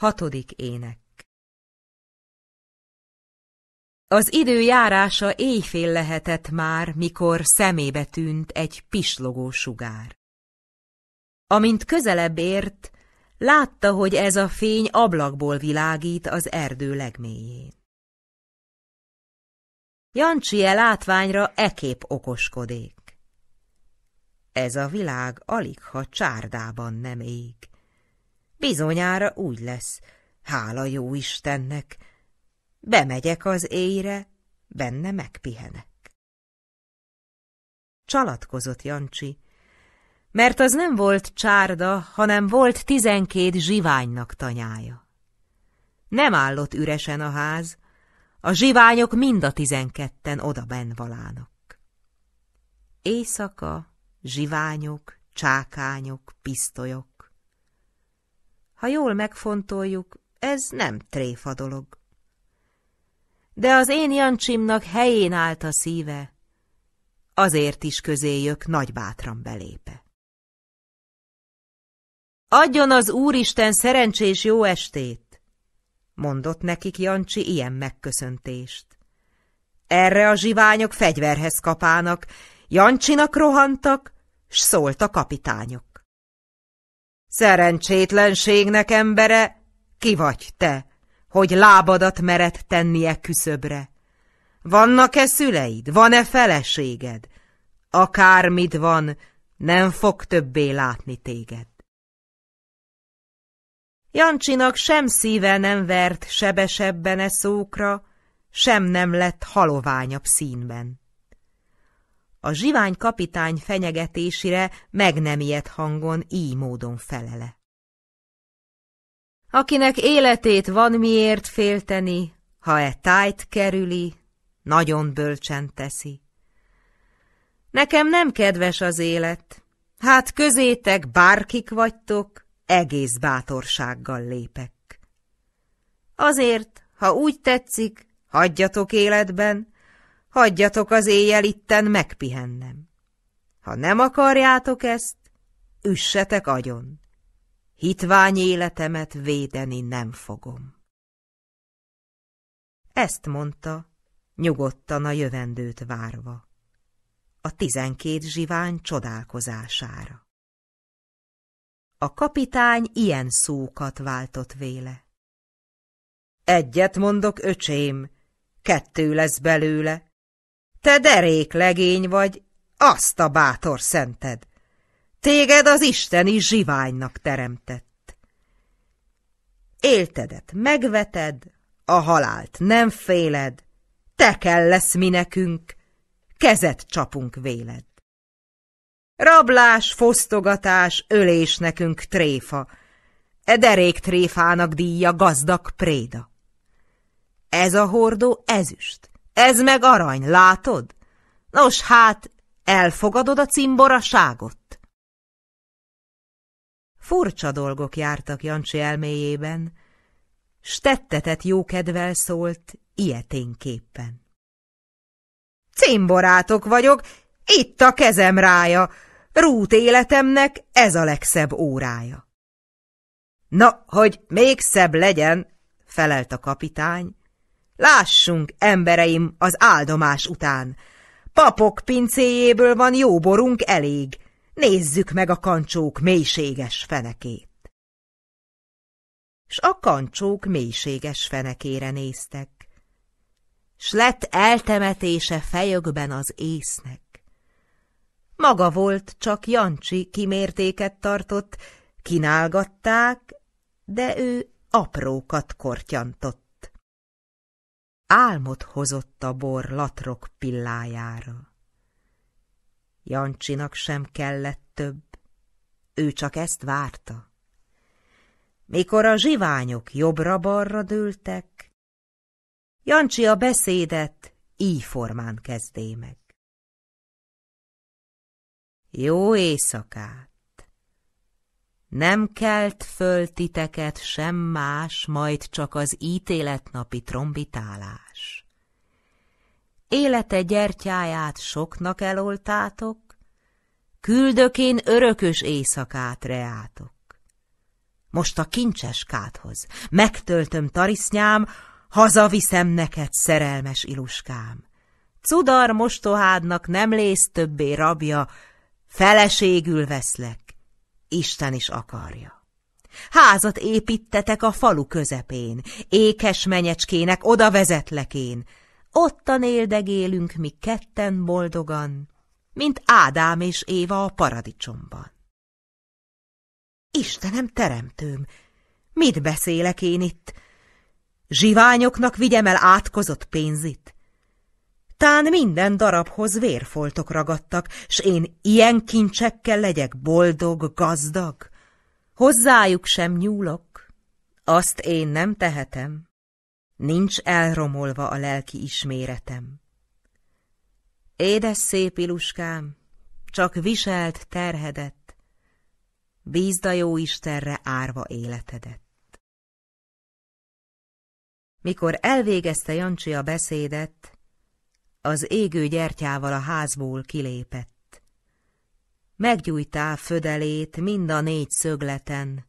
Hatodik ének Az idő járása éjfél lehetett már, mikor szemébe tűnt egy pislogó sugár. Amint közelebb ért, látta, hogy ez a fény ablakból világít az erdő legmélyén. Jancsie látványra ekép okoskodék. Ez a világ alig, ha csárdában nem ég. Bizonyára úgy lesz, hála jó Istennek. Bemegyek az éjre, benne megpihenek. Csalatkozott Jancsi, mert az nem volt csárda, hanem volt tizenkét zsiványnak tanyája. Nem állott üresen a ház, a zsiványok mind a tizenketten benn valának. Éjszaka, zsiványok, csákányok, pisztolyok, ha jól megfontoljuk, ez nem tréfa dolog. De az én Jancsimnak helyén állt a szíve, azért is közéjük bátran belépe. Adjon az Úristen szerencsés jó estét! Mondott nekik Jancsi ilyen megköszöntést. Erre a zsiványok fegyverhez kapának, Jancsinak rohantak, s szólt a kapitányok. Szerencsétlenségnek embere, ki vagy te, hogy lábadat mered tennie küszöbre? Vannak-e szüleid, van-e feleséged? Akármit van, nem fog többé látni téged. Jancsinak sem szíve nem vert sebesebben e szókra, sem nem lett haloványabb színben a zsivány kapitány fenyegetésére meg nem ilyet hangon így módon felele. Akinek életét van miért félteni, ha e tájt kerüli, nagyon bölcsen teszi. Nekem nem kedves az élet, hát közétek bárkik vagytok, egész bátorsággal lépek. Azért, ha úgy tetszik, hagyjatok életben, hagyjatok az éjjel itten megpihennem. Ha nem akarjátok ezt, üssetek agyon. Hitvány életemet védeni nem fogom. Ezt mondta, nyugodtan a jövendőt várva. A tizenkét zsivány csodálkozására. A kapitány ilyen szókat váltott véle. Egyet mondok, öcsém, kettő lesz belőle, te derék legény vagy, azt a bátor szented. Téged az Isteni zsiványnak teremtett. Éltedet megveted, a halált nem féled, te kell lesz mi nekünk, kezet csapunk véled. Rablás, fosztogatás, ölés nekünk tréfa, e derék tréfának díja gazdag préda. Ez a hordó ezüst, ez meg arany, látod? Nos, hát, elfogadod a cimboraságot? Furcsa dolgok jártak Jancsi elméjében, s tettetett jókedvel szólt ilyeténképpen. Cimborátok vagyok, itt a kezem rája, rút életemnek ez a legszebb órája. Na, hogy még szebb legyen, felelt a kapitány, Lássunk, embereim, az áldomás után! Papok pincéjéből van jó borunk elég, nézzük meg a kancsók mélységes fenekét. S a kancsók mélységes fenekére néztek, s lett eltemetése fejökben az észnek. Maga volt, csak Jancsi kimértéket tartott, kínálgatták, de ő aprókat kortyantott álmot hozott a bor latrok pillájára. Jancsinak sem kellett több, ő csak ezt várta. Mikor a zsiványok jobbra-balra dőltek, Jancsi a beszédet így formán kezdé meg. Jó éjszakát! Nem kelt föl titeket sem más, majd csak az ítéletnapi trombitálás. Élete gyertyáját soknak eloltátok, küldök én örökös éjszakát reátok. Most a kincses káthoz megtöltöm tarisznyám, hazaviszem neked, szerelmes iluskám. Cudar mostohádnak nem lész többé rabja, feleségül veszlek, Isten is akarja. Házat építetek a falu közepén, ékes menyecskének oda vezetlek én. Ottan éldegélünk mi ketten boldogan, mint Ádám és Éva a paradicsomban. Istenem teremtőm, mit beszélek én itt? Zsiványoknak vigyem el átkozott pénzit? Tán minden darabhoz vérfoltok ragadtak, s én ilyen kincsekkel legyek boldog, gazdag? Hozzájuk sem nyúlok, azt én nem tehetem. Nincs elromolva a lelki isméretem. Édes szép iluskám, csak viselt terhedet, bízd a jó Istenre árva életedet. Mikor elvégezte Jancsi a beszédet, az égő gyertyával a házból kilépett. Meggyújtá födelét mind a négy szögleten,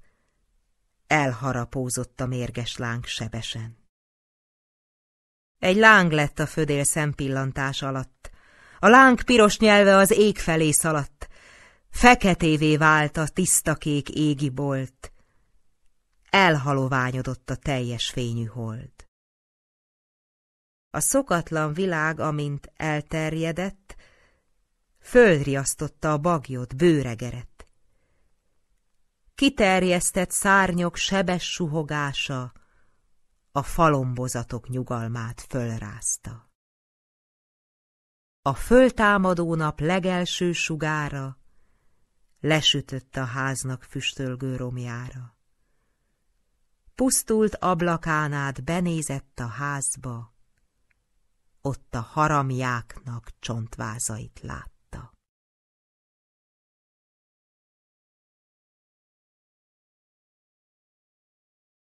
elharapózott a mérges láng sebesen. Egy láng lett a födél szempillantás alatt, a láng piros nyelve az ég felé szaladt, feketévé vált a tiszta kék égi bolt, elhaloványodott a teljes fényű hold. A szokatlan világ, amint elterjedett, Földriasztotta a bagyot, bőregerett. Kiterjesztett szárnyok sebes suhogása a falombozatok nyugalmát fölrázta. A föltámadó nap legelső sugára lesütött a háznak füstölgő romjára. Pusztult ablakán át benézett a házba, ott a haramjáknak csontvázait lát.